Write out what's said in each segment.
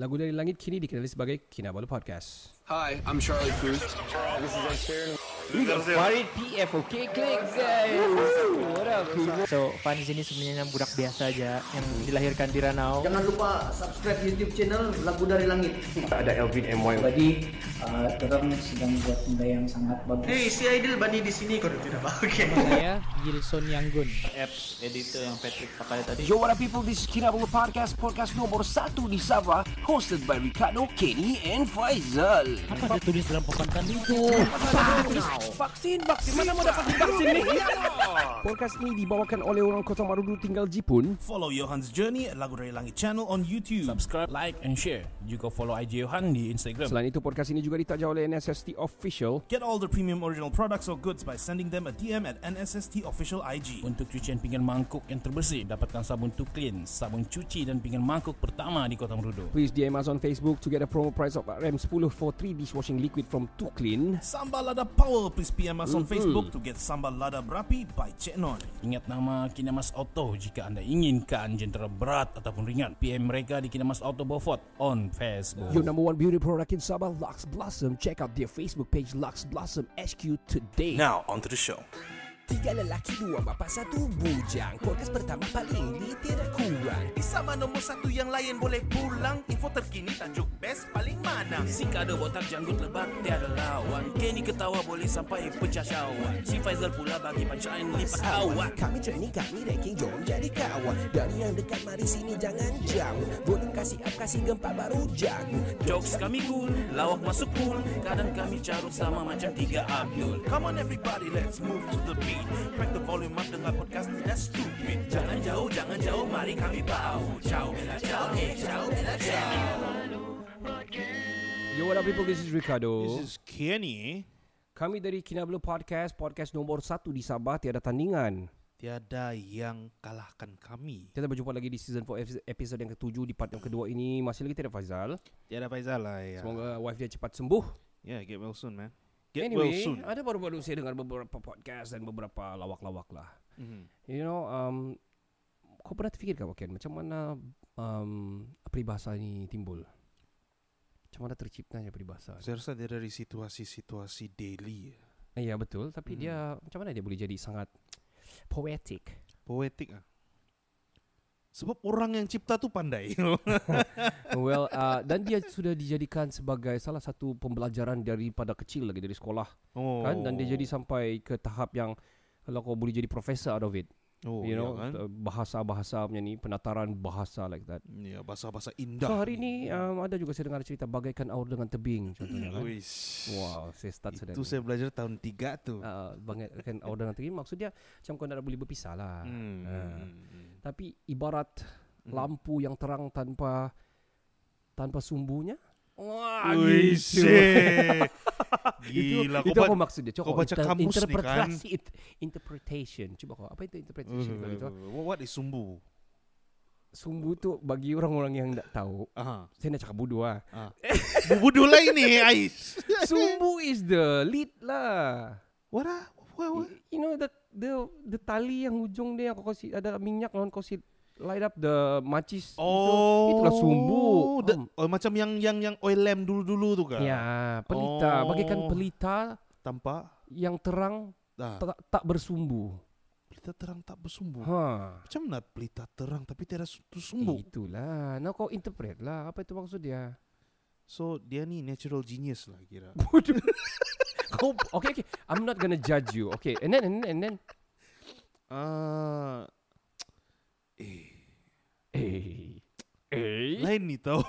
Lagu dari langit kini dikenali sebagai Kinabalu Podcast. Hi, I'm Charlie Cruz. This is Unfair. Farid PF Okay click guys So Fan ini sini sebenarnya budak biasa aja Yang dilahirkan di Ranau Jangan lupa subscribe YouTube channel Lagu dari Langit Ada Elvin MY Badi uh, Terang sedang buat benda yang sangat bagus Hey si Idol Badi di sini Kau tidak apa Oke Saya Gilson Yanggun Apps editor yang Patrick pakai tadi Yo what up people This is Kinabalu Podcast Podcast No. 1 di Sabah Hosted by Ricardo, Kenny, and Faisal Apa dia tulis dalam papan tadi itu? Apa dia tulis? Wow. Vaksin, vaksin. Mana mau dapat vaksin ni? Podcast ini dibawakan oleh orang Kota Marudu tinggal Jipun. Follow Johan's Journey at Lagu Dari Langit Channel on YouTube. Subscribe, like and share. Juga follow IG Johan di Instagram. Selain itu, podcast ini juga ditaja oleh NSST Official. Get all the premium original products or goods by sending them a DM at NSST Official IG. Untuk cucian pinggan mangkuk yang terbersih, dapatkan sabun to clean, sabun cuci dan pinggan mangkuk pertama di Kota Marudu. Please DM us on Facebook to get a promo price of RM10 for 3 dishwashing liquid from Tuklin. Sambal ada power please PM us on mm-hmm. Facebook to get sambal lada berapi by Cik Non. Ingat nama Kinemas Auto jika anda inginkan jentera berat ataupun ringan. PM mereka di Kinemas Auto Beaufort on Facebook. Your number one beauty product in Sabah, Lux Blossom. Check out their Facebook page, Lux Blossom HQ today. Now, on to the show. Tiga lelaki, dua bapa, satu bujang Podcast pertama paling ini tidak kurang Di sama nombor satu yang lain boleh pulang Info terkini tajuk best paling mana Si kado botak janggut lebat tiada lawan Kenny ketawa boleh sampai pecah syawak Si Faizal pula bagi pancaan lipat kawan. Kami training, kami ranking, jom jadi kawan Dari yang dekat mari sini jangan jauh Boleh kasih up, kasih gempa baru jago Jokes kami cool, lawak masuk cool Kadang kami carut sama macam tiga Abdul Come on everybody, let's move to the beat beat Crank the volume up dengan podcast tidak stupid Jangan jauh, jangan jauh, mari kami bau Ciao, bella, ciao, hey, eh, ciao, bella, ciao Yo, what up people, this is Ricardo This is Kenny Kami dari Kinabalu Podcast, podcast nomor satu di Sabah, tiada tandingan Tiada yang kalahkan kami. Kita berjumpa lagi di season 4 episode yang ketujuh di part yang kedua ini. Masih lagi tiada Faizal. Tiada Faizal lah ya. Semoga wife dia cepat sembuh. Yeah, get well soon man. Get anyway, well soon. ada baru-baru saya dengar beberapa podcast dan beberapa lawak-lawak lah. Mm-hmm. You know, um, kau pernah terfikir ke, Wakian, macam mana um, peribahasa ini timbul? Macam mana terciptanya peribahasa? Saya rasa dia dari situasi-situasi daily. Iya betul. Tapi mm-hmm. dia, macam mana dia boleh jadi sangat poetic? Poetic ah sebab orang yang cipta tu pandai. well, uh, dan dia sudah dijadikan sebagai salah satu pembelajaran daripada kecil lagi dari sekolah. Oh. Kan dan dia jadi oh. sampai ke tahap yang kalau kau boleh jadi profesor out of Oh, you know, ya kan? Uh, bahasa-bahasa macam ni, penataran bahasa like that. Ya, yeah, bahasa-bahasa indah. So hari ni um, ada juga saya dengar cerita bagaikan aur dengan tebing contohnya kan. Wow, saya start sedang. Itu saya belajar tahun tiga tu. Uh, bagaikan aur dengan tebing maksud dia macam kau nak boleh berpisah lah. Hmm. Uh, tapi ibarat mm. lampu yang terang tanpa tanpa sumbunya. Wah, gitu. Gila. itu, itu apa maksudnya? Coba baca inter- kamus interpretasi, nih kan. It, interpretation. Coba kau apa itu interpretation? Uh, itu? What is sumbu? Sumbu itu bagi orang-orang yang tidak tahu. Uh-huh. Saya nak cakap budu lah. Uh. Ah. budu lah ini, Ais. sumbu is the lead lah. What? A, ah? what, what? You know that dia the tali yang ujung dia yang kau kasi ada minyak lawan kau sih light up the matches oh, itu itulah sumbu the, oh. Oh, macam yang yang yang oil lamp dulu-dulu tu kan ya pelita oh. bagaikan pelita tanpa yang terang nah. tak tak bersumbu pelita terang tak bersumbu ha. macam nak pelita terang tapi tidak sumbu itulah nak kau interpret lah apa itu maksud dia So dia ni natural genius lah kira. okay, okay. I'm not gonna judge you. Okay, and then and then and then. Uh, eh. Eh. Eh. Lain ni tau.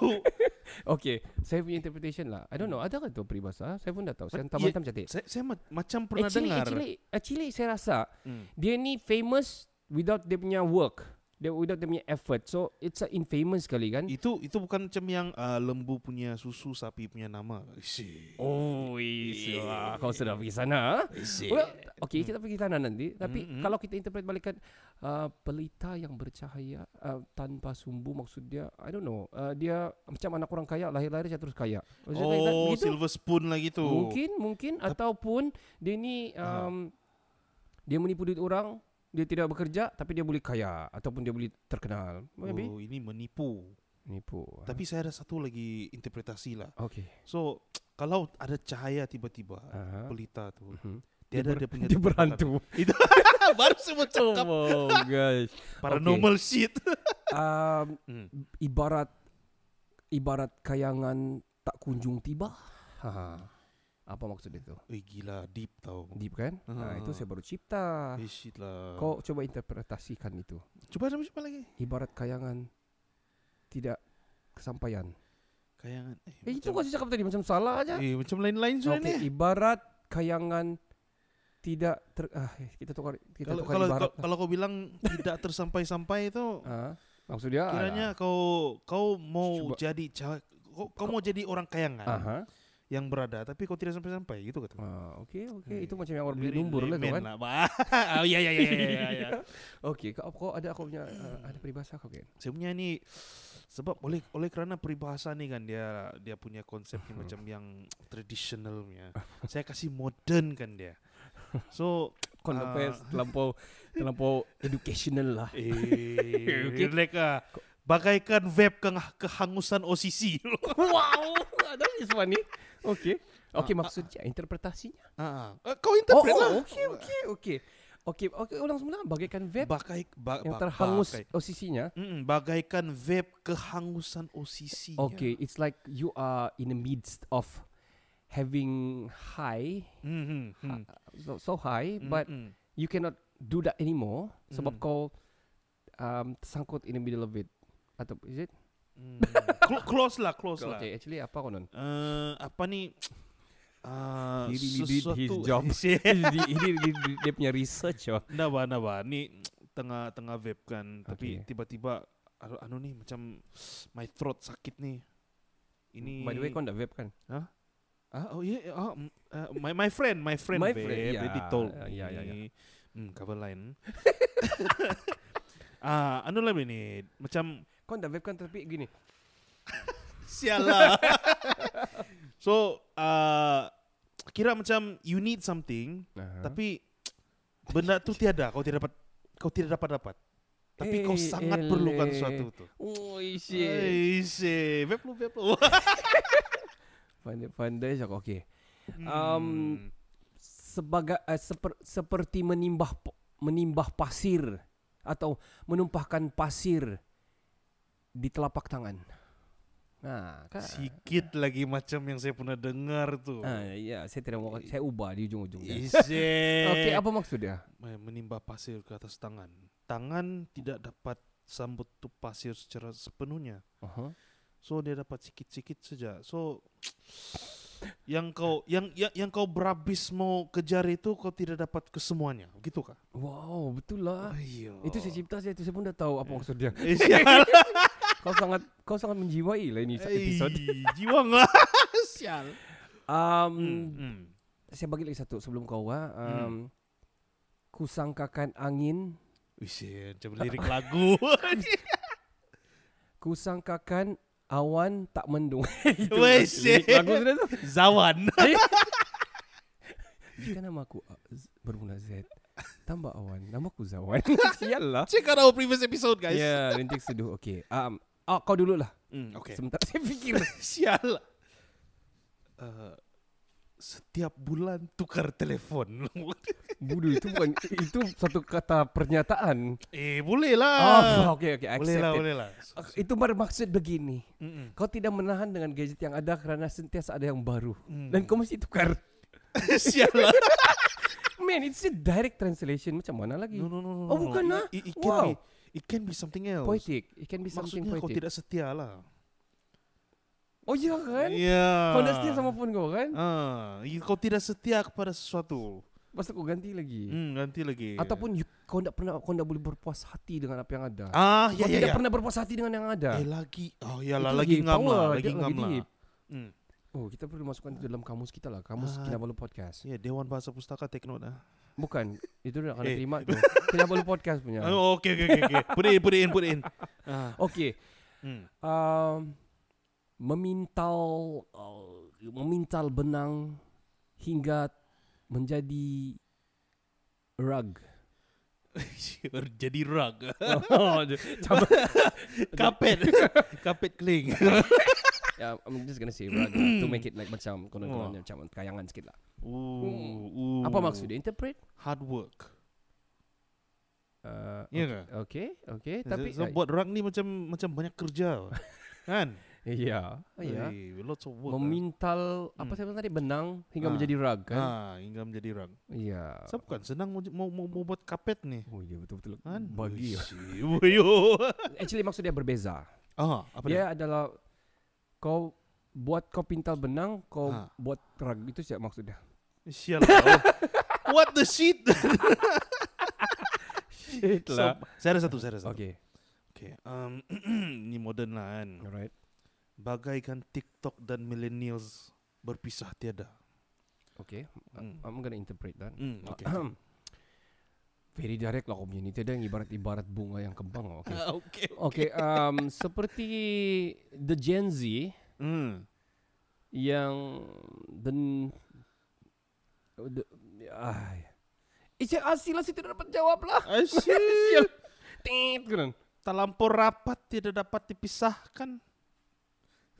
okay, saya punya interpretation lah. I don't know, ada ke tu peribahasa? Saya pun dah tahu. Saya tamat tamat cantik. Saya, saya macam pernah actually, dengar. Actually, actually, saya rasa hmm. dia ni famous without dia punya work dia without dia punya effort so it's a infamous sekali kan itu itu bukan macam yang uh, lembu punya susu sapi punya nama isi oh isi lah kau sudah pergi sana ah? well, okay kita pergi sana nanti tapi mm-hmm. kalau kita interpret balikkan uh, pelita yang bercahaya uh, tanpa sumbu maksud dia I don't know uh, dia macam anak orang kaya lahir lahir saja terus kaya oh that, silver spoon lagi tu. mungkin mungkin Tep- ataupun dia ni ah. um, uh. dia menipu duit orang dia tidak bekerja tapi dia boleh kaya ataupun dia boleh terkenal. Maybe. Oh, ini menipu. Menipu. Ah. Tapi saya ada satu lagi interpretasi lah. Okay. So kalau ada cahaya tiba-tiba uh-huh. pelita tu, uh-huh. dia, dia ber- ada dia punya dia berhantu. Itu baru semua cakap. Oh, guys. Paranormal okay. shit. um, hmm. ibarat ibarat kayangan tak kunjung tiba. Ha, ha. Apa maksud itu? tu? Eh, gila deep tau. Deep kan? Uh-huh. Ha itu saya baru cipta. Eh, lah. Kau coba interpretasikan itu. coba cuba, cuba lagi. Ibarat kayangan tidak kesampaian. Kayangan. Eh, eh itu kau cakap tadi macam salah aja. Eh macam lain-lain sudah okay, ni. Ibarat kayangan tidak ter ah eh, kita tukar kita kalo, tukar kalo, ibarat. Kalau kalau kau bilang tidak tersampai-sampai itu ha? Ah, maksudnya kiranya kau kau mau cuba. jadi kau, kau mau jadi orang kayangan. Uh-huh yang berada tapi kau tidak sampai sampai gitu kata. Ah, okey okey. Hmm. Itu eh, macam yang orang beli lumbur lah tu kan. Lah, oh ya ya ya ya ya. ya. ya. okey, kau, kau ada kau punya uh, ada peribahasa kau kan? Saya punya ni sebab oleh oleh kerana peribahasa ni kan dia dia punya konsep ni macam yang traditional punya. Saya kasih modern kan dia. So kau uh, terlampau terlampau educational lah. Eh, okay. like, uh, bagaikan web kehangusan OCC. wow, that is funny. Okay, okay uh, maksud uh, interpretasinya. Ha. Uh, kau interpret oh, lah. Okay, oh, okay, okay, okay, Okey, okay, ulang semula bagaikan vape Bakai, ba, yang terhangus bagai. OCC-nya. Mm-mm, bagaikan vape kehangusan OCC-nya. Okay, it's like you are in the midst of having high, mm-hmm, mm. so, so high, mm-hmm. but you cannot do that anymore mm-hmm. sebab mm. kau um, tersangkut in the middle of it. Atau is it? Hmm. close lah, close okay, lah. Okay, actually apa konon? Uh, eh, apa ni? Uh, he did, did his job. he did, did, did, dia punya research. Oh. Nah, bah, nah, bah. Ni tengah tengah vape kan. Tapi okay. tiba-tiba, anu, anu ni macam my throat sakit ni. Ini. By the way, kau dah vape kan? Hah? Ah, oh yeah, oh, uh, my my friend, my friend, my babe, friend, yeah. baby told me. Yeah, yeah, yeah. Hmm, cover line. Ah, uh, anu lah ini, macam kau dah vape kan tapi gini. Sial lah. so, uh, kira macam you need something uh-huh. tapi benda tu tiada kau tidak dapat kau tidak dapat dapat. Tapi hey, kau eh, sangat ele. perlukan eh. sesuatu tu. Oh, isi. Isi. Vape lu, vape lu. Pandai-pandai cakap okey. Hmm. Um, sebagai uh, eh, seper, seperti menimbah menimbah pasir atau menumpahkan pasir di telapak tangan. Nah, kak. sikit lagi macam yang saya pernah dengar tu. Ah, ya, saya tidak mau eh, saya ubah di ujung-ujung. Okey, apa maksudnya? Menimba pasir ke atas tangan. Tangan tidak dapat sambut tu pasir secara sepenuhnya. Uh-huh. So dia dapat sikit-sikit saja. So yang kau yang ya, yang kau berabis mau kejar itu kau tidak dapat kesemuanya, gitu kah? Wow, betul lah. Oh, itu saya cipta saya itu saya pun dah tahu apa eh. maksudnya. kau sangat kau sangat menjiwai lah ini satu episode. Jiwa nggak? Lah. Sial. Um, mm, mm. Saya bagi lagi satu sebelum kau. Ha. Um, mm. Kusangkakan angin. Wisi, macam lirik lagu. kusangkakan awan tak mendung. Wisi. lagu sudah tu. Zawan. Jika nama aku uh, bermula Z. Tambah awan. Nama aku Zawan. Sial lah. Check out our previous episode guys. Ya, yeah, rintik seduh. Okay. Um, Oh, kau dulu lah. Hmm, Oke. Okay. Sebentar saya pikir. Sial. Uh, setiap bulan tukar telepon. Budu itu bukan itu satu kata pernyataan. Eh boleh lah. Oh, oke oke. boleh lah boleh lah. Itu bermaksud begini. Mm -mm. Kau tidak menahan dengan gadget yang ada karena sentiasa ada yang baru mm. dan kau mesti tukar. Sial lah. Man, it's a direct translation. Macam mana lagi? No, no, no. no oh, bukan no. lah. It, it wow. It can be something else. Poetic. It can be something Maksudnya poetic. Maksudnya kau tidak setia lah. Oh iya kan? Ya. Yeah. Kau tidak setia sama phone kau kan? Ah, uh, kau tidak setia kepada sesuatu. Pasti kau ganti lagi. Hmm, ganti lagi. Ataupun you, kau tidak pernah, kau tidak boleh berpuas hati dengan apa yang ada. Ah, ya, ya, ya. Kau tidak pernah berpuas hati dengan yang ada. Eh lagi, oh ya lah, lagi ngam lah, lagi ngam lah. Hmm. Oh, kita perlu masukkan itu ah. dalam kamus kita lah. Kamus uh, Kinabalu Podcast. Ya, yeah, Dewan Bahasa Pustaka take note lah. Bukan. Itu dia akan hey. Eh. terima tu. Kinabalu Podcast punya. Oh, okay, okay, okay. put it in, put it in, put it in. Uh, okay. Hmm. Um, memintal, uh, memintal benang hingga menjadi rug. jadi rug. oh, Kapet. Kapet keling yeah, I'm just gonna say to make it like macam konon-konon oh. macam kayangan sedikit lah. Hmm. Ooh, Apa maksud dia interpret? Hard work. Uh, yeah, okay, okay, okay. So, tapi so, buat orang ni macam macam banyak kerja, kan? Ya, ya. Hey, lots of work. Memintal lah. apa hmm. saya tadi benang hingga ah. menjadi rag kan? Ah, hingga menjadi rag. Ya. Saya so, bukan senang mau, mau, mau, mau buat kapet ni. Oh iya betul betul kan? Bagi. Actually maksud dia berbeza. Ah, apa dia? Dia adalah kau buat kau pintal benang, kau ha. buat rag itu siapa maksudnya? Sial lah, oh. What the shit? shit lah. saya ada satu, saya ada satu. Okay. Okay. Um, ni modern lah kan. Alright. Bagaikan TikTok dan millennials berpisah tiada. Okay. Mm. I'm gonna interpret that. Mm, okay. very direct lah punya ni tadi ibarat ibarat bunga yang kembang okey lah, okey okay, okay. okay um, seperti the gen z mm. yang the, the ah Isi asil lah, tidak dapat jawab lah. Asil. Tit, Terlampau rapat, tidak dapat dipisahkan.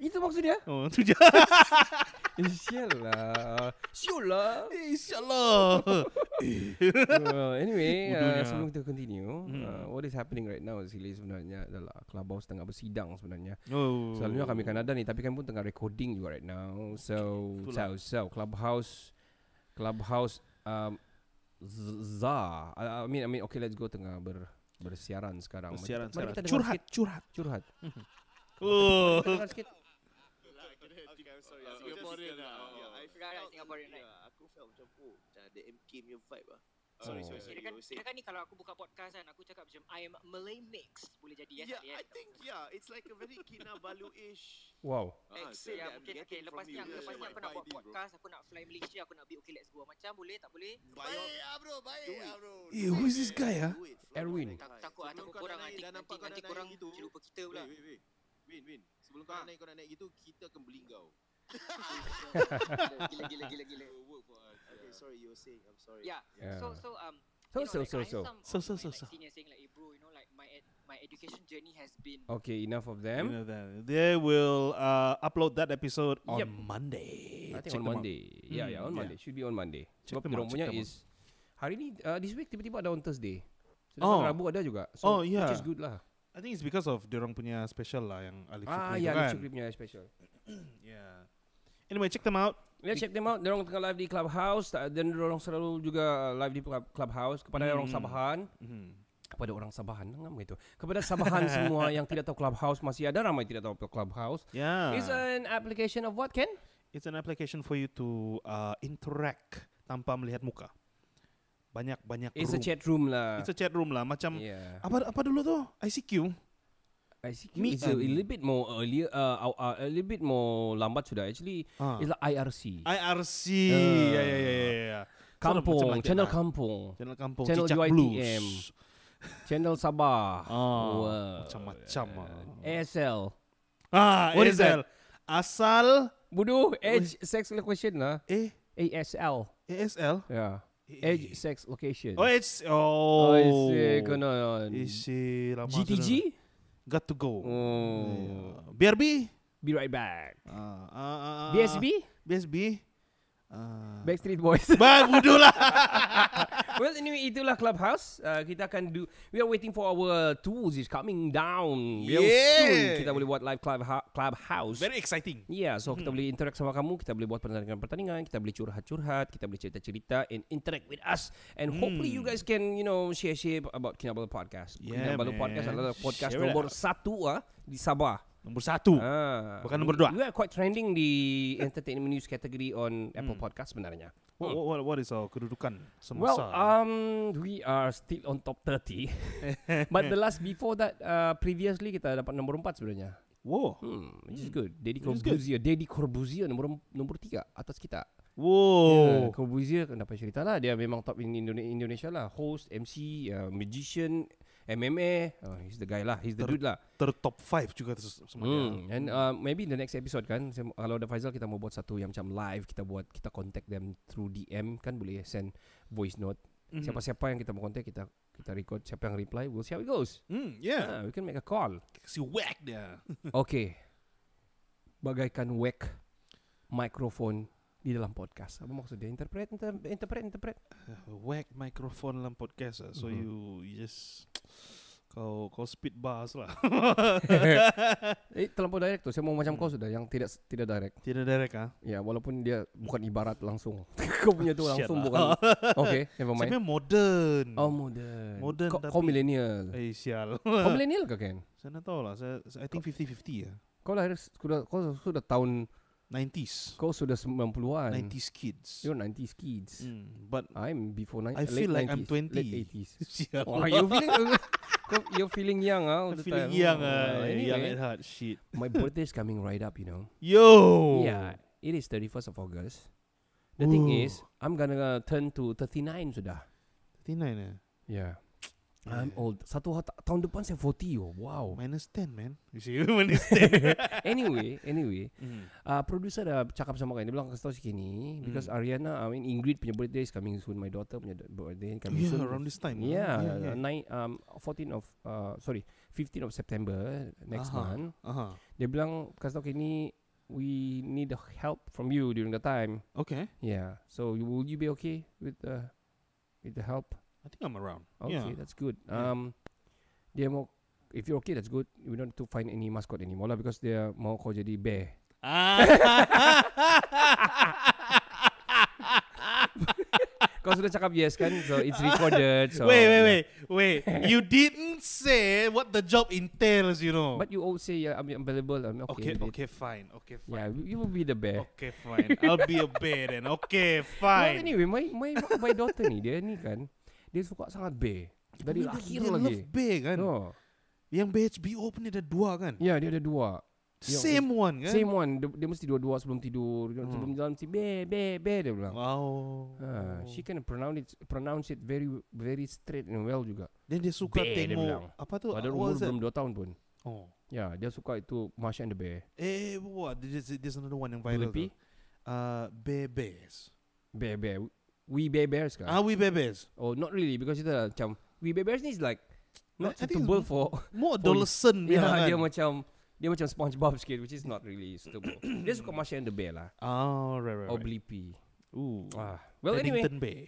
Itu maksud dia? Oh, tu je. Eh, eh, insyaallah. Insyaallah. Insyaallah. anyway, uh, sebelum kita continue, uh, hmm. uh, what is happening right now actually sebenarnya adalah Clubhouse tengah bersidang sebenarnya. Oh. Selalunya kami Kanada ni, tapi kami pun tengah recording juga right now. So, okay. so, so, Clubhouse Clubhouse um, Za. I, mean, I mean, okay, let's go tengah ber bersiaran sekarang. Bersiaran, mari, oh. mari kita curhat, curhat, curhat. curhat. Oh. Singaporean lah. Oh. Yeah, I felt right, Singaporean yeah, Aku felt macam, oh, macam ada MK punya vibe lah. Sorry, oh. sorry, sorry. Dekat, say... dekat ni kalau aku buka podcast kan, aku cakap macam, I am Malay mix. Boleh jadi, yes? Eh, yeah, yes, eh. I think, tak, yeah. It's like a very Kinabalu-ish. Wow. Accent ah, yeah, okay, okay. Lepas ni, lepas ni aku nak buat podcast, aku nak fly Malaysia, aku nak be okay, let's go. Macam boleh, tak boleh? Baik, ah, bro. Baik, ah, bro. Eh, who is this guy, ah? Erwin. Takut lah, takut korang. Nanti korang lupa kita pula. Win, win. Sebelum kau ha. nak naik, kau nak naik gitu, kita akan beli kau gila gila gila gila. Okay, sorry you were saying. I'm sorry. Yeah. So so um so you know, so, like, so, so. so so so so so so okay enough of them you know that. they will uh upload that episode on Monday I think check on Monday out. Hmm. yeah yeah on yeah. Monday should be on Monday check but them out, is hari ni uh, this week tiba-tiba ada on Thursday so oh. Rabu ada juga so oh, yeah. which is good lah I think it's because of dia orang punya special lah yang Alif ah, yeah, kan Alif Shukri punya special yeah Anyway, check them out. Yeah, check them out. Dorong tengah live di Clubhouse. Dan dorong selalu juga uh, live di Clubhouse. Kepada mm. orang hmm. Sabahan. Mm. Kepada orang Sabahan. Enggak begitu. Kepada Sabahan semua yang tidak tahu Clubhouse. Masih ada ramai tidak tahu Clubhouse. Yeah. It's an application of what, Ken? It's an application for you to uh, interact tanpa melihat muka. Banyak-banyak room. It's a chat room lah. It's a chat room lah. Macam yeah. apa, apa dulu tuh? ICQ? ICQ Meet is a, a little bit more earlier uh, uh, uh, a little bit more lambat sudah actually uh. it's like IRC IRC uh. yeah yeah yeah yeah Kampung, so, channel, kampung. channel Kampung Channel Kampung Channel UITM Channel Sabah oh, Macam-macam uh, ah. ASL Ah, What ASL Asal Budu Age Sex Location lah eh? ASL ASL Yeah Age eh. Sex Location Oh it's Oh, oh it's, uh, Isi lama GTG got to go. Oh. Yeah. BRB? Be right back. Uh, ah, uh, ah, uh, ah, uh, BSB? BSB? Uh. Backstreet Boys. Bah, bodoh lah. well, anyway, itulah Clubhouse. Uh, kita akan do... We are waiting for our tools is coming down. Real yeah. Soon kita boleh buat live club Clubhouse. Very exciting. Yeah, so hmm. kita boleh interact sama kamu. Kita boleh buat pertandingan-pertandingan. Kita boleh curhat-curhat. Kita boleh cerita-cerita and interact with us. And hmm. hopefully you guys can, you know, share-share about Kinabalu Podcast. Yeah, Kinabalu man. Podcast adalah podcast share nombor satu uh, di Sabah. Nombor satu ah. Bukan nombor dua You are quite trending Di entertainment news category On hmm. Apple Podcast sebenarnya What, hmm. what, what is our kedudukan Semasa Well um, We are still on top 30 But the last before that uh, Previously kita dapat Nombor empat sebenarnya Wow hmm, Which is good Daddy Corbuzier Daddy Corbuzier Nombor nombor tiga Atas kita Wow yeah, Corbuzier Kenapa cerita lah Dia memang top in Indonesia lah Host MC uh, Magician MMA oh, He's the guy lah He's the ter, dude lah Ter top five juga ter- hmm. And uh, maybe in the next episode kan Kalau ada Faisal Kita mau buat satu yang macam live Kita buat Kita contact them Through DM Kan boleh send voice note mm-hmm. Siapa-siapa yang kita mau contact Kita kita record Siapa yang reply We'll see how it goes mm, Yeah uh, We can make a call Si whack dia Okay Bagaikan whack Microphone di dalam podcast apa maksudnya interpret inter- interpret interpret uh, wack microphone dalam podcast uh. so mm-hmm. you just kau kau speed bass lah eh terlalu direct tu, saya mau macam mm. kau sudah yang tidak tidak direct tidak direct ah ya walaupun dia bukan ibarat langsung kau punya tu langsung lah. bukan oke okay, saya main modern oh modern modern kau, kau milenial eh sial kau milenial ke kan saya tak tahu lah saya, I think fifty fifty ya kau lahir sudah kau sudah tahun 90s. Kau sudah 90-an. 90s kids. You're 90s kids. Mm, but I'm before 90s. I feel late like 90s, I'm 20. Late 80s. oh, you feeling You're feeling young ah all I'm feeling time. Young, ah. uh, anyway. young at heart. Shit. My birthday is coming right up, you know. Yo. Yeah. It is 31st of August. The Ooh. thing is, I'm gonna turn to 39 sudah. 39 eh? Yeah. I'm old. Satu tahun depan saya 40 yo. Wow. Minus 10 man. You see minus 10. anyway, anyway. Mm. Uh, producer dah cakap sama kan. Dia bilang kasih tahu sikit ni. Mm. Because Ariana, I mean Ingrid punya birthday is coming soon. My daughter punya birthday coming yeah, soon. Yeah, around this time. Yeah. yeah, yeah. Nine, um, 14 of, uh, sorry, 15 of September next uh-huh. month. Uh -huh. Dia bilang kasih tahu ni. We need the help from you during the time. Okay. Yeah. So you, will you be okay with the, with the help? I think I'm around. Okay, yeah. that's good. Um, dia mau, if you're okay, that's good. We don't need to find any mascot anymore lah because dia mau kau jadi bear. Ah. kau sudah cakap yes kan? So it's recorded. So wait, wait, wait, wait. You didn't say what the job entails, you know. But you all say yeah, I'm available. I'm okay. Okay, okay, fine. Okay, fine. Yeah, you will be the bear. Okay, fine. I'll be a bear then. Okay, fine. Well, anyway, my my my daughter ni dia ni kan. Dia suka sangat B Dari Bumi lahir dia, lagi Dia love B kan no. Yang BHBO pun ada dua kan Ya yeah, dia ada dua Same one kan Same one Dia, dia mesti dua-dua sebelum tidur hmm. Sebelum jalan mesti b b b Dia bilang Wow uh, She can pronounce it, pronounce it very very straight and well juga Dan dia suka be, tengok dia Apa tu Ada umur belum dua tahun pun Oh Ya yeah, dia suka itu Marsha and the Bear Eh what There's another one yang viral Lepi uh, Bear Bears Bear Bear We Bear Bears kan? Ah, We Bear Bears. Oh, not really because itu lah macam We Bear Bears ni is like not suitable for more adolescent. For, yeah, kan? dia macam dia macam SpongeBob sikit which is not really suitable. dia suka macam and the Bear lah. Oh, right, right. Or Blippi. Ooh. Ah. Well, Eddington anyway. Bear.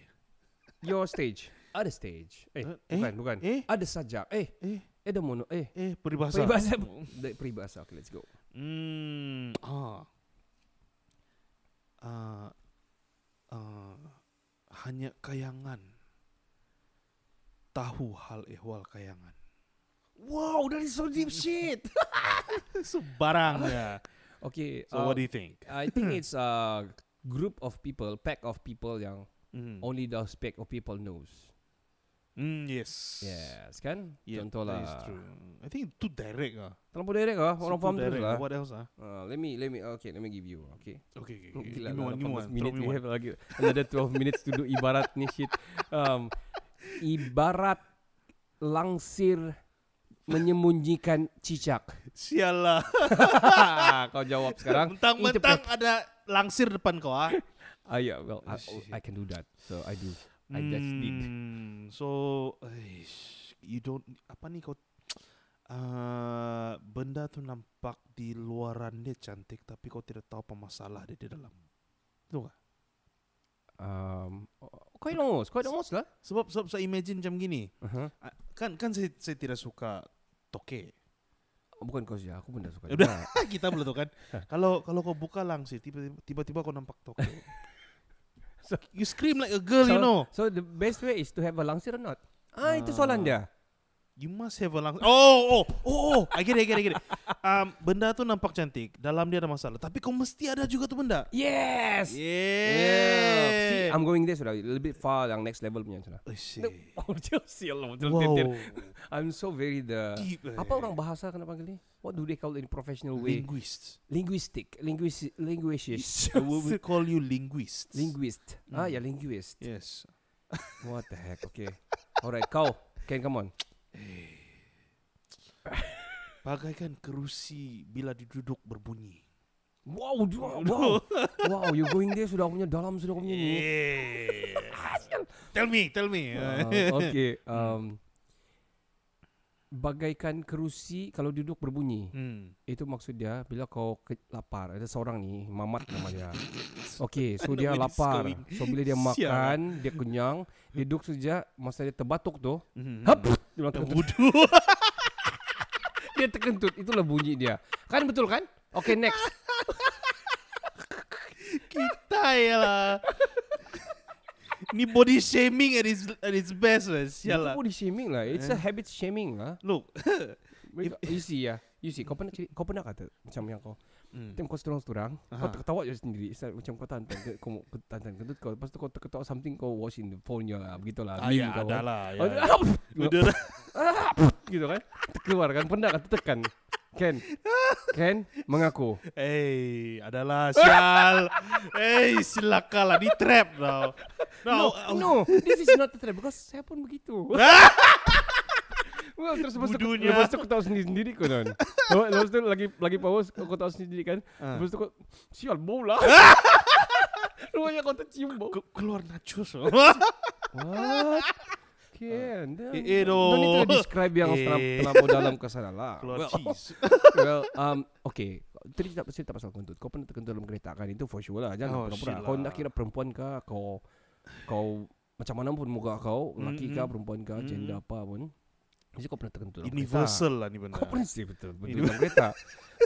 Your stage. Ada stage. Eh, eh, bukan, eh, bukan. Eh? Ada sajak. Eh, eh. Ada mono. Eh, eh peribahasa. Peribahasa. the peribahasa. Okay, let's go. Hmm. Ah. Ah. Ah. hanya kayangan tahu hal ehwal kayangan. Wow, that is so deep shit. ya Oke. Okay, so uh, what do you think? Uh, I think it's a group of people, pack of people yang mm. only those pack of people knows. Mm, yes. Yes, kan? Yeah, Contohlah. That is true. I think too direct ah. Terlalu direct ah. Orang faham tu lah. What else ah? Uh, let me let me ah, okay, let me give you. Okay. Okay, okay. okay. Gila, lah, give me one, minute give me one. Minute we have lagi. Another 12 minutes to do ibarat ni shit. Um ibarat langsir menyembunyikan cicak. Sialah. kau jawab sekarang. Mentang-mentang ada langsir depan kau ah. Uh, yeah, well, oh, I, I, can do that. So I do. I just mm. So, eish, you don't apa ni kau uh, benda tu nampak di luaran dia cantik tapi kau tidak tahu apa masalah dia di dalam. Tu kah? Um, oh, quite almost, quite almost lah. Sebab, sebab saya imagine macam gini. Uh-huh. Ah, kan, kan saya, saya tidak suka toke. Oh, bukan kau saja, aku pun tidak suka. Udah, kita belum tu kan. kalau, kalau kau buka langsir, tiba-tiba kau nampak toke. so, you scream like a girl, so, you know. So the best way is to have a langsir or not? Ah, uh, itu soalan dia. You must have a langsir. Oh, oh, oh, oh, I get it, I get it, I get it. Um, benda tu nampak cantik, dalam dia ada masalah. Tapi kau mesti ada juga tu benda. Yes. Yeah. yeah. See, I'm going there sudah, a little bit far, yang next level punya Oh, see. Oh, see Allah. I'm so very the... Deep, eh. Apa orang bahasa kena panggil ni? what do they call it in professional way? Linguists. Linguistic. Linguist. Linguistic. So we will call you linguists. Linguist. Ah, mm. Ah, yeah, linguist. Yes. What the heck? Okay. All right, kau. Ken, come on. kan kerusi bila duduk berbunyi. Wow, wow, wow. wow you going there sudah punya dalam sudah punya ni. Eh. tell me, tell me. Uh, okay. Um, bagaikan kerusi kalau duduk berbunyi. Hmm. Itu maksud dia bila kau lapar. Ada seorang ni, Mamat nama dia. Okey, so dia lapar. So bila dia makan, eh? dia kenyang, dia duduk saja masa dia terbatuk tu. Hmm. Hap. dia terkentut. Itulah bunyi dia. Kan betul kan? Okey, next. Kita ya lah. Ni body shaming at its at its best lah. Sialah. Body shaming lah. It's a eh. habit shaming lah. Look. you see ya. You see, kau pernah kau pernah kata macam yang kau. Hmm. Tem kau strong strong. Kau terketawa je sendiri. macam kau tanya, kau tantan kentut kau. Pastu kau terketawa something kau watch in the phone ya. Begitulah. Ah, ya, ada kan. lah. Ah, Gitu kan? Keluar kan? Pernah kata lah tekan. Ken Ken Mengaku Eh hey, Adalah sial Eh hey, silakalah Di trap tau no. No, no, no This is not the trap Because saya pun begitu Wah, terus lepas tu, lepas tu aku tahu sendiri sendiri kan. Lepas, oh, lepas tu lagi lagi power aku tahu sendiri kan. Terus ah. Lepas aku sial bau lah. Rumahnya kau tercium bau. Keluar nachos. What? Kan. Uh, eh, eh, no. Don't need to describe yang eh. terlalu dalam ke sana lah. Keluar well, cheese. well, um, okay. Tadi cerita, cerita pasal kentut. Kau pernah terkentut dalam kereta kan? Itu for sure lah. Jangan oh, pura-pura. Kau lah. nak kira perempuan ke? Kau kau macam mana pun muka kau. Lelaki mm-hmm. ke? Perempuan ke? Mm-hmm. apa pun. Mesti kau pernah tekan tu Universal lah ni benar Kau pernah sih betul Betul dalam kereta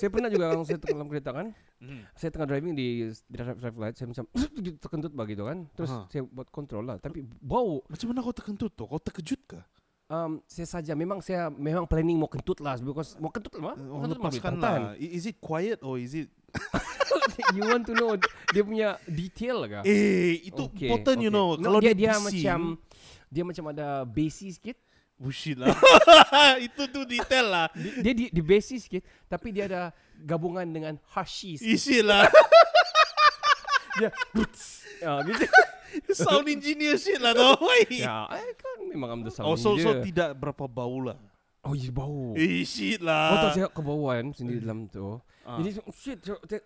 Saya pernah juga kalau saya tekan dalam kereta kan mm. Saya tengah driving di drive, drive light Saya macam tekan tu begitu kan Terus uh saya buat kontrol lah Tapi bau Macam mana kau tekan tu tu? Kau terkejut ke? Um, saya saja memang saya memang planning mau kentut lah because mau kentut lah eh, mau kentut mau kentut lah is it quiet or is it you want to know dia punya detail kah eh itu okay, important okay. you know no, kalau dia, dia, dia macam dia macam ada basis sikit bullshit lah. Itu tu detail lah. Dia di, di basis sikit tapi dia ada gabungan dengan hashi. Isilah. dia Ya, sound engineer shit lah doh. No ya, eh, kan memang am the sound Oh, so, so tidak berapa bau lah. Oh, iya bau. Eh, shit lah. Oh, tak saya kebauan sendiri eh. dalam tu. Ah. Jadi ah. shit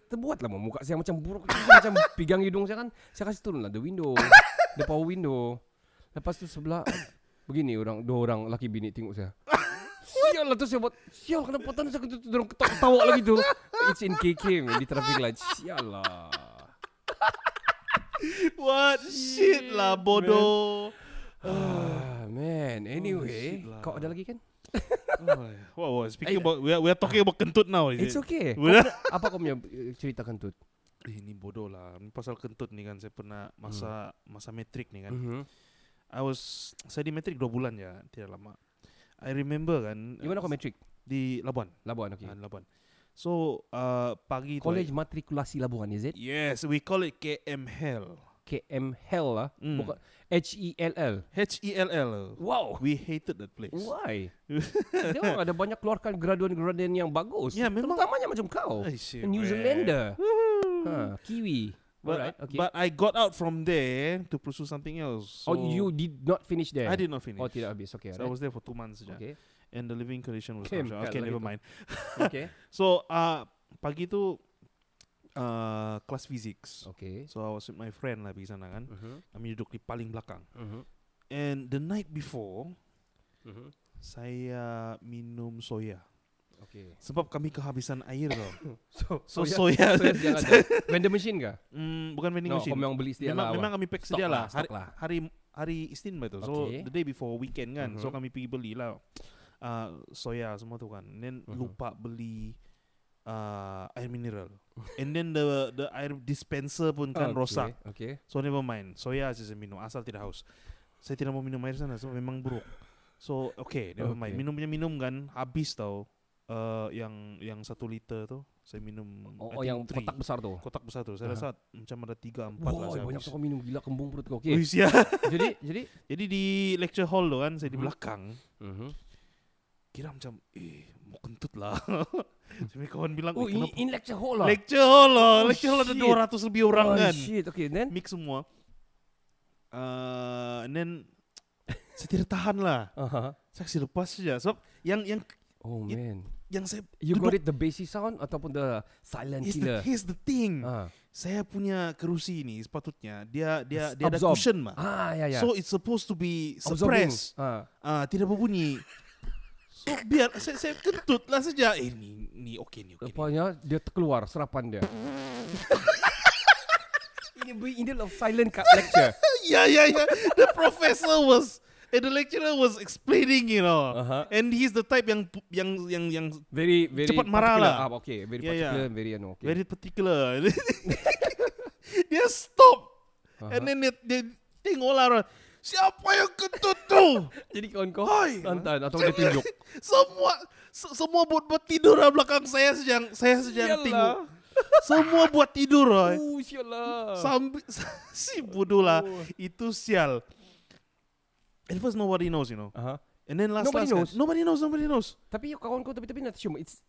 terbuat lah muka saya macam buruk macam pegang hidung saya kan saya kasih turun lah the window the power window lepas tu sebelah Begini orang Dua orang laki bini tengok saya Sial lah tu saya buat Sial kena potong Saya kena tutup ketawa, ketawa lagi tu It's in KK man, Di traffic light Sial lah What shit, lah, shit lah bodoh man. Ah, man Anyway oh, lah. Kau ada lagi kan oh, yeah. wow, wow. Speaking I, about we are, we are talking about kentut now is It's it? okay kau, Apa kau punya eh, cerita kentut eh, Ini bodoh lah Pasal kentut ni kan Saya pernah Masa hmm. Masa metrik ni kan mm-hmm. I was sedimentary 2 bulan ya, tidak lama. I remember kan. Di mana kau uh, matric? Di Labuan. Labuan, okey. Uh, ah, Labuan. So uh, pagi College tu, matrikulasi Labuan, is it? Yes, we call it KM Hell. KM Hell lah. Mm. H E L L. H E L L. Wow. We hated that place. Why? Dia orang ada banyak keluarkan graduan-graduan yang bagus. Yeah, memang. Terutamanya macam kau. New Zealander. Ha, Kiwi. But, right, okay. but I got out from there to pursue something else. Oh, so oh, you did not finish there. I did not finish. Oh, tidak habis. Okay. So right. I was there for two months. Okay. Je. And the living condition was okay. Okay, never mind. okay. so, uh, pagi itu uh, class physics. Okay. So I was with my friend lah pergi sana kan. Uh-huh. Kami duduk di paling belakang. Uh-huh. And the night before, uh-huh. saya minum soya. Okay. Sebab kami kehabisan air tau. so, so, so, ya, so, yeah. so, ya so lah Vendor machine ke? Mm, bukan vending no, machine. Memang beli sedia memang, lah. Memang kami pack sedia lah. lah. Hari, lah. hari, hari Isnin betul. So, the day before weekend kan. Uh-huh. So, mm-hmm. kami pergi beli lah. Uh, soya semua tu kan. Then, uh-huh. lupa beli uh, air mineral. And then the the air dispenser pun kan okay. rosak. Okay. So, never mind. Soya saja saya minum. Asal tidak haus. Saya tidak mau minum air sana. So, memang buruk. So, okay. Never okay. mind. Minum-minum kan. Habis tau uh, yang yang satu liter tuh saya minum oh, oh yang three. kotak besar tuh kotak besar tuh saya uh-huh. rasa macam ada tiga empat wow, lah saya banyak tuh minum gila kembung perut kau okay. ya. jadi jadi jadi di lecture hall tuh kan saya uh-huh. di mhm. belakang uh-huh. kira macam eh mau kentut lah Jadi kawan bilang oh, eh, kenapa? In lecture hall lah. Lecture hall lah. Oh, lecture hall ada dua ratus lebih orang oh, kan. Shit. Okay, then mix semua. Uh, eh, and then saya tidak tahan lah. Uh-huh. Saya kasih lepas saja. Sebab yang yang Oh it, man. Yang saya You duduk, got it the bassy sound ataupun the silent here's killer. The, here's the thing. Uh. Saya punya kerusi ni sepatutnya dia dia dia Absorb. ada cushion mah. Ah yeah yeah. So it's supposed to be suppressed. uh. uh, tidak berbunyi. So biar saya saya kentut lah saja. Eh, ini ini okey ni okey. Rupanya dia terkeluar serapan dia. ini be in the silent lecture. Ya ya ya. The professor was and the lecturer was explaining, you know. Uh-huh. And he's the type yang yang yang yang very very cepat marah lah. Ah, okay, very yeah, particular, yeah. very you know, okay. Very particular. dia stop. Uh-huh. And then dia, dia tengok lah Siapa yang ketut tu? Jadi kawan kau. Hai. Tantan atau dia tunjuk. semua se- semua buat buat tidur lah belakang saya sejak saya sejang tengok. Lah. Semua buat tidur lah. Oh, sial lah. Sambi- si bodoh lah. Oh. Itu sial. At first nobody knows you know uh -huh. And then last nobody last knows. Kan, Nobody knows Nobody knows Tapi kawan kau tapi-tapi lah, nak tercium It's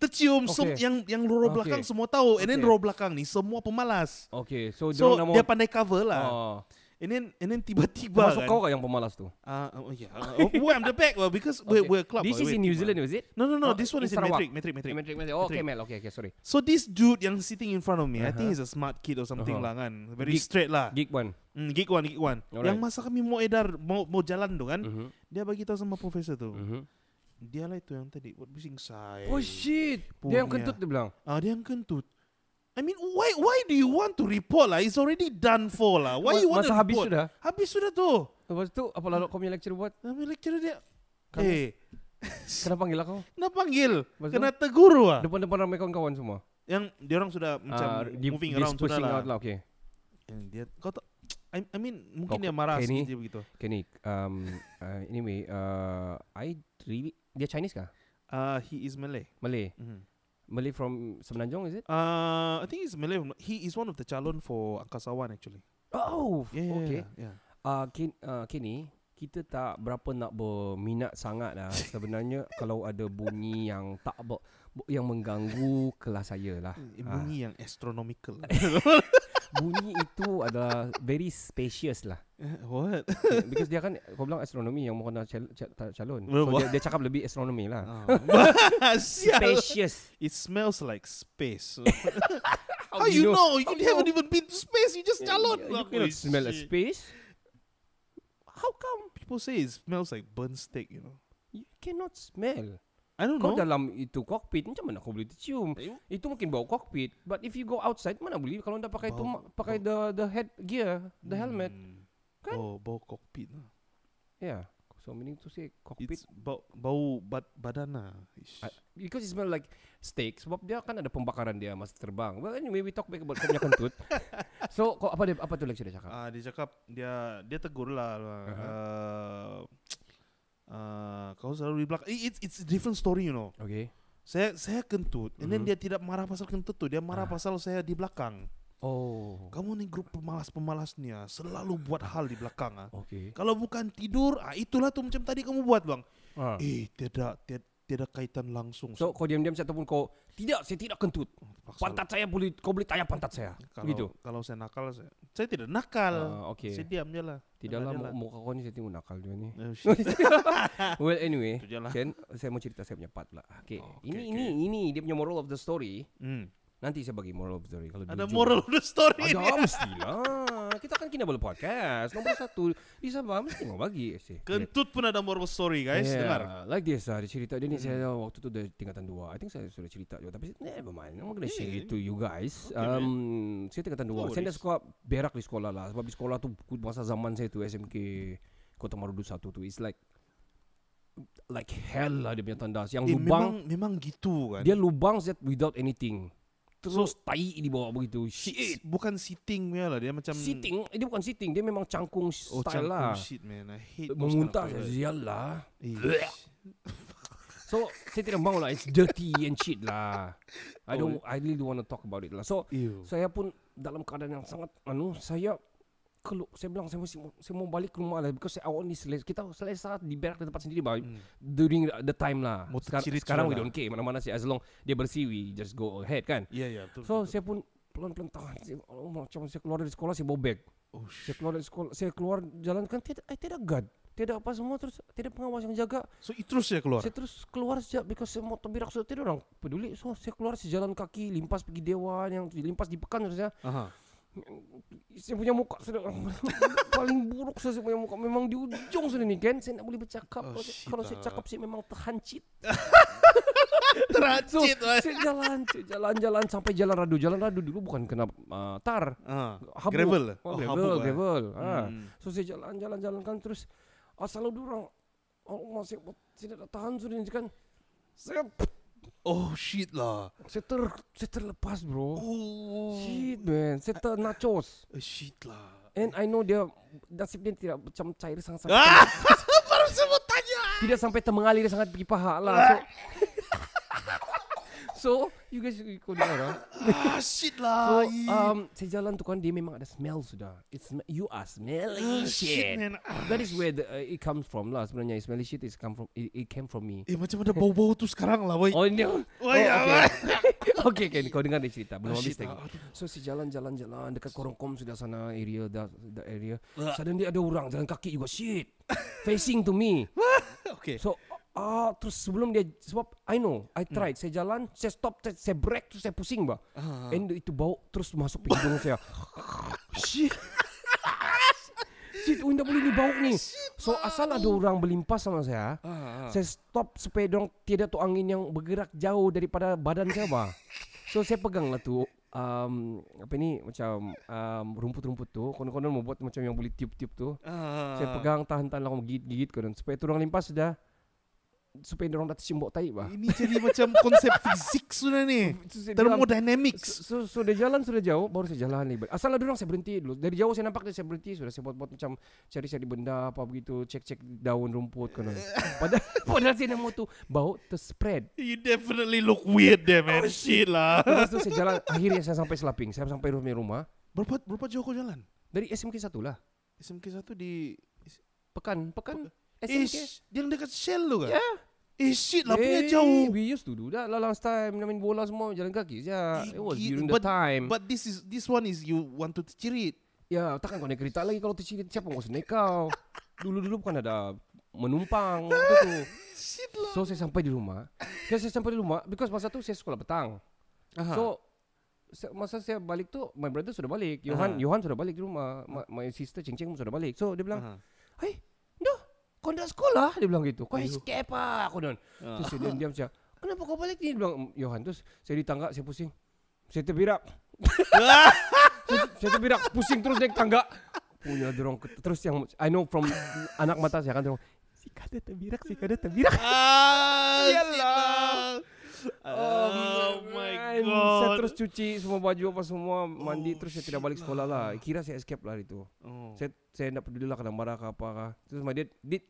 Tercium okay. sem yang yang roh okay. belakang semua tahu And okay. then roh belakang ni semua pemalas Okay so, so dia pandai cover lah oh. And then and then tiba-tiba Masuk kan. kau kah yang pemalas tu? Ah, uh, oh, yeah. Uh, oh, oh, I'm the back well, because okay. we're, we're club. This is wait, in New Zealand, was it? No, no, no. Oh, this one is in Sarawak. Metric, Metric, Metric. Metric, Metric. Oh, okay, Mel. Okay, okay, sorry. So this dude yang sitting in front of me, uh-huh. I think uh-huh. he's a smart kid or something uh-huh. lah kan. Very geek, straight lah. Geek one. Mm, geek one, geek one. Alright. Yang masa kami mau edar, mau, mau jalan tu kan, uh-huh. dia bagi tahu sama profesor tu. Uh-huh. Dia lah itu yang tadi, buat bising say. Oh shit. Puhnya. Dia yang kentut dia bilang. Ah, dia yang kentut. I mean, why why do you want to report lah? It's already done for lah. Why Mas, you want to report? Masa habis sudah. Habis sudah tu. Lepas tu, apa lalu kau punya lecture buat? Kami lecture dia. Eh. Kenapa panggil aku? Lah Kenapa panggil? Lepas Kena tu? tegur lah. Depan-depan ramai kawan-kawan semua. Yang dia orang sudah ah, macam uh, moving di, around sudah lah. Dispersing lah, lah okay. Yang eh, dia, kau tak, I, I mean, mungkin dia marah Kenny, sikit dia begitu. Kenny, um, uh, anyway, uh, I really, dia Chinese kah? Uh, he is Malay. Malay. Mm -hmm. Malay from Semenanjung is it? Uh, I think he's Malay. He is one of the calon for Angkasawan actually. Oh, yeah, okay. Yeah. yeah. Uh, kin, uh, kini kita tak berapa nak berminat sangat lah sebenarnya kalau ada bunyi yang tak ber, yang mengganggu kelas saya lah. Eh, bunyi uh. yang astronomical. bunyi itu adalah very spacious lah. Uh, what? Because dia kan kau bilang astronomi yang mau nak cal- cal- calon. So dia, dia cakap lebih astronomi lah. Oh. spacious. It smells like space. How, How you know? know? You How haven't even been to space. You just calon. Yeah, yeah, you cannot smell like oh, space. How come? People say it smells like burnt steak, you know. You cannot smell. I don't kau know. dalam itu kokpit macam mana kau boleh tercium? Eh, itu mungkin bau kokpit. But if you go outside mana boleh kalau anda pakai bau, tu pakai the the head gear, the hmm. helmet. Kan? Bau bau kokpit lah. Yeah. So meaning to say kokpit bau bau bad, badan lah. Uh, because it smell like steak sebab dia kan ada pembakaran dia masa terbang. Well anyway we talk back about kau punya kentut. so kau apa dia apa tu lecture dia cakap? Ah uh, dia cakap dia dia tegur lah. Uh-huh. Uh, Ah, kau selalu di belakang. It's it's a different story, you know. Okay. Saya saya kentut, mm-hmm. and then mhm. dia tidak marah pasal kentut tu, dia marah ah. pasal saya di belakang. Oh. Kamu ni grup pemalas-pemalas nih ya, selalu buat hal di belakang ah. Okay. Kalau bukan tidur, ah itulah tu macam tadi kamu buat, Bang. Ah. Eh, tidak, tidak tiada kaitan langsung. So, kau diam-diam saya ataupun kau, tidak, saya tidak kentut. Paksa pantat saya boleh, kau boleh tanya pantat saya. Kalau, Begitu. kalau saya nakal, saya, saya tidak nakal. Uh, ah, okay. Saya diam je lah. Tidak lah, muka kau ni saya tengok nakal juga ni. Oh, well, anyway, Ken, lah. saya mau cerita saya punya part lah. Okay. Oh, okay, ini, okay. ini, ini dia punya moral of the story. Hmm. Nanti saya bagi moral of the story. Kalau Ada jujur. moral of the story Ada, ni. lah kita kan kini boleh podcast Nomor satu di Sabah mesti mau bagi sih. Kentut pun ada more story guys yeah. dengar. Like this ada ah, cerita dia ni hmm saya waktu tu dari tingkatan dua. I think saya sudah cerita juga tapi ni apa main? Nampak ni share to you guys. Okay, um, saya tingkatan dua. Oh, saya dah suka berak di sekolah lah sebab di sekolah tu masa zaman saya tu SMK Kota Marudu satu tu It's like like hell lah dia punya tandas yang eh, lubang memang, memang gitu kan dia lubang set without anything Terus so, tai ini bawa begitu Shit Bukan sitting punya lah Dia macam Sitting eh, Dia bukan sitting Dia memang cangkung oh, style lah Oh cangkung lah. shit man I hate Menguntah Sial lah So Saya tidak mahu lah It's dirty and shit lah I don't oh. I really don't want to talk about it lah So Ew. Saya pun Dalam keadaan yang sangat Anu Saya keluk saya bilang saya mesti saya mau balik ke rumah lah because I only selesa kita selesa di berak di tempat sendiri bang hmm. during the time lah Sekar- sekarang, sekarang we lah. don't care mana-mana si as long dia bersih we just go ahead kan yeah, yeah, betul, so betul. saya pun pelan-pelan tahan oh, macam saya keluar dari sekolah saya bobek, oh, saya keluar dari sekolah saya keluar jalan kan tiada eh, tiada gad, tidak apa semua terus tidak pengawas yang jaga so itu terus saya keluar saya terus keluar saja because saya mau tembirak sudah tiada orang peduli so saya keluar saya jalan kaki limpas pergi dewan yang limpas di pekan terusnya saya punya muka sudah paling buruk saya punya muka memang di ujung sudah nih kan saya tidak boleh bercakap oh, kalau saya ah. cakap sih memang terhancit terhancit so, saya jalan jalan jalan sampai jalan radu jalan radu dulu bukan kena uh, tar uh, ah, habu. gravel oh, oh gravel habu, gravel ah. hmm. so saya jalan jalan jalan kan terus asal dulu orang oh, masih tidak tahan sudah nih kan saya Oh shit lah Saya ter Saya terlepas bro oh, Shit man Saya ter nachos uh, Shit lah And I know dia Nasib dia tidak macam cair sangat-sangat ah! Baru saya tanya Tidak sampai termengalir sangat pergi paha lah so, ah! So You guys you Kau dengar lah ah, Shit lah So um, Saya jalan tu kan Dia memang ada smell sudah It's You are smelly uh, shit, shit man. Uh, That is ah, where the, uh, It comes from lah Sebenarnya smelly shit is come from. It, it came from me Eh macam ada bau-bau tu sekarang lah boy. Oh ni no. Oh, oh ya. okay. okay okay Kau dengar cerita Belum ah, habis lagi So saya jalan-jalan-jalan Dekat korongkom sudah sana Area dah the area uh. dia ada orang Jalan kaki juga Shit Facing to me Okay So Ah, uh, terus sebelum dia sebab I know, I hmm. tried. Hmm. Saya jalan, saya stop, saya, saya break, terus saya pusing, bah. Uh. And itu bau terus masuk ke hidung saya. Shit. Shit, undang boleh ni bau ni. So asal ada orang berlimpah sama saya, uh, uh. saya stop supaya dong tiada tu angin yang bergerak jauh daripada badan saya, bah. So saya pegang lah tu um, apa ni macam um, rumput-rumput tu konon-konon mau buat macam yang boleh tiup-tiup tu uh. saya pegang tahan-tahan lah gigit-gigit konon supaya turun limpas sudah supaya dia orang dah tercembuk taik bah. Ini jadi macam konsep fizik sudah ni. Thermodynamics. So, so, so dia jalan sudah jauh baru saya jalan ni. Asal dia orang saya berhenti dulu. Dari jauh saya nampak dia saya berhenti sudah saya buat-buat macam cari-cari benda apa begitu, cek-cek daun rumput kena. Padahal padahal saya nak tu bau terspread. You definitely look weird there man. Oh, shit lah. Terus tu saya jalan akhirnya saya sampai Selaping. Saya sampai rumah rumah. Berapa berapa jauh kau jalan? Dari SMK 1 lah. SMK 1 di Pekan, Pekan. Pe- SMK. Ish, yang dekat Shell tu kan? Ya. Yeah. Eh shit lah hey, jauh We used to do that lah last time Nak bola semua jalan kaki je It was during but, the time But this is this one is you want to tercirit. Ya yeah, takkan kau naik kereta lagi kalau tercirit Siapa kau naik kau Dulu-dulu bukan ada menumpang tu. Shit lah So saya sampai di rumah Saya, kan saya sampai di rumah because masa tu saya sekolah petang uh-huh. So masa saya balik tu my brother sudah balik Johan uh-huh. Johan sudah balik di rumah My, my sister Cheng Cheng sudah balik So dia bilang uh-huh. Hai hey, kau nak sekolah dia bilang gitu kau escape lah. ah aku don tu saya diam diam saya kenapa kau balik ni dia bilang Johan terus saya di tangga, saya pusing saya terbirak ah. saya terbirak pusing terus naik tangga punya dorong terus yang I know from anak mata saya kan dorong si kada terbirak si kada terbirak Allah. oh my god. Saya terus cuci semua baju apa semua, mandi oh, terus saya tidak balik sekolah lah. Kira saya escape lah itu. Oh. Saya saya tidak peduli lah kena marah ke apa Terus mandi, dad,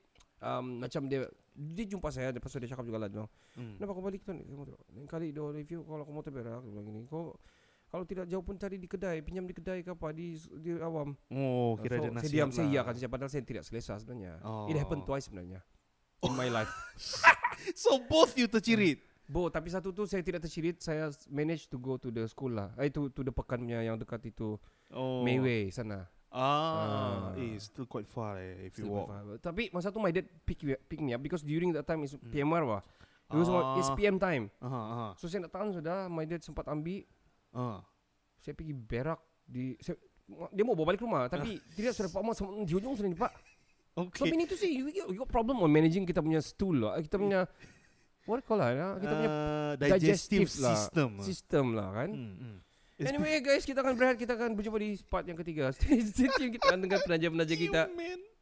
um, macam dia dia jumpa saya lepas tu dia cakap juga lah tu. Hmm. kenapa aku balik tu ni. Lain kali dia review kalau aku motor berak aku bilang gini. Kau kalau tidak jauh pun cari di kedai, pinjam di kedai ke apa di di awam. Oh, kira so, dia nasihat. Saya diam saya lah. kan saya padahal saya tidak selesa sebenarnya. Oh. It twice sebenarnya. In my life. so both you tercirit. Hmm. Bo, tapi satu tu saya tidak tercirit, saya manage to go to the school lah. Eh, to, to the pekannya yang dekat itu. Oh. Mayway sana. Ah, uh, eh, still quite far eh, if you walk. Far. Tapi masa tu my dad pick me, pick me up because during that time is hmm. PMR wah. Hmm. It was it's ah. PM time. Uh -huh, uh -huh. So saya nak tahan sudah, my dad sempat ambil. Uh. Saya pergi berak di saya, dia mau bawa balik rumah tapi tidak sudah pak mas di sudah pak. Okay. So ini tu sih you, you, got problem on managing kita punya stool lah. Kita punya what call lah? Kita punya uh, digestive, digestive lah. system. lah. System lah kan. Hmm, hmm. It's anyway guys, kita akan berehat, kita akan berjumpa di part yang ketiga. Stay tune kita dengan penaja-penaja kita. You,